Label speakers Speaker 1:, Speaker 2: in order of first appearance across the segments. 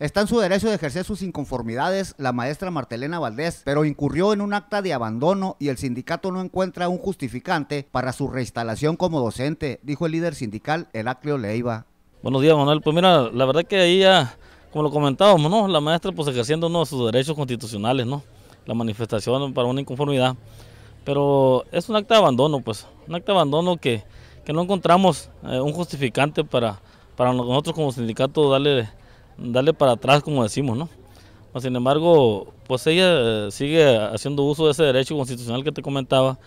Speaker 1: Está en su derecho de ejercer sus inconformidades la maestra Martelena Valdés, pero incurrió en un acta de abandono y el sindicato no encuentra un justificante para su reinstalación como docente,
Speaker 2: dijo el líder sindical Heraclio Leiva. Buenos días, Manuel. Pues mira, la verdad que ahí ya, como lo comentábamos, ¿no? La maestra pues ejerciendo uno de sus derechos constitucionales, ¿no? La manifestación para una inconformidad. Pero es un acta de abandono, pues, un acta de abandono que, que no encontramos eh, un justificante para, para nosotros como sindicato darle darle para atrás, como decimos, ¿no? Pues, sin embargo, pues ella eh, sigue haciendo uso de ese derecho constitucional que te comentaba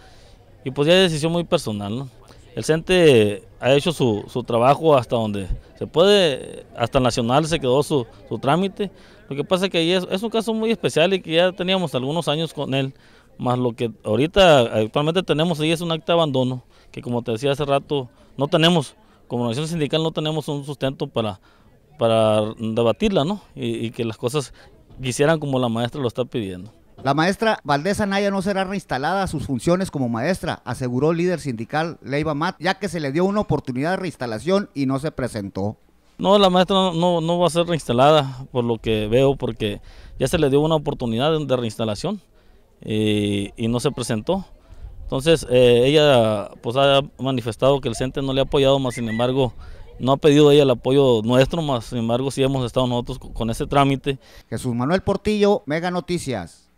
Speaker 2: y pues ya es decisión muy personal, ¿no? El CENTE ha hecho su, trabajo hasta donde se puede, hasta nacional se quedó su, trámite. Lo que pasa es que ahí es, un caso muy especial y que ya teníamos algunos años con él, más lo que ahorita actualmente tenemos ahí es un acto de abandono, que como te decía hace rato, no tenemos, como Nación sindical no tenemos un sustento para, para debatirla, ¿no? Y, que las cosas quisieran como la maestra lo está pidiendo.
Speaker 1: La maestra Valdés Anaya no será reinstalada a sus funciones como maestra, aseguró el líder sindical Leiva Mat, ya que se le dio una oportunidad de reinstalación y no se presentó.
Speaker 2: No, la maestra no, no, va a ser reinstalada, por lo que veo, porque ya se le dio una oportunidad de, reinstalación eh, y, no se presentó. Entonces, eh, ella pues, ha manifestado que el CENTE no le ha apoyado, más sin embargo, no ha pedido ella el apoyo nuestro, más sin embargo sí hemos estado nosotros con ese trámite. Jesús Manuel Portillo, Mega Noticias.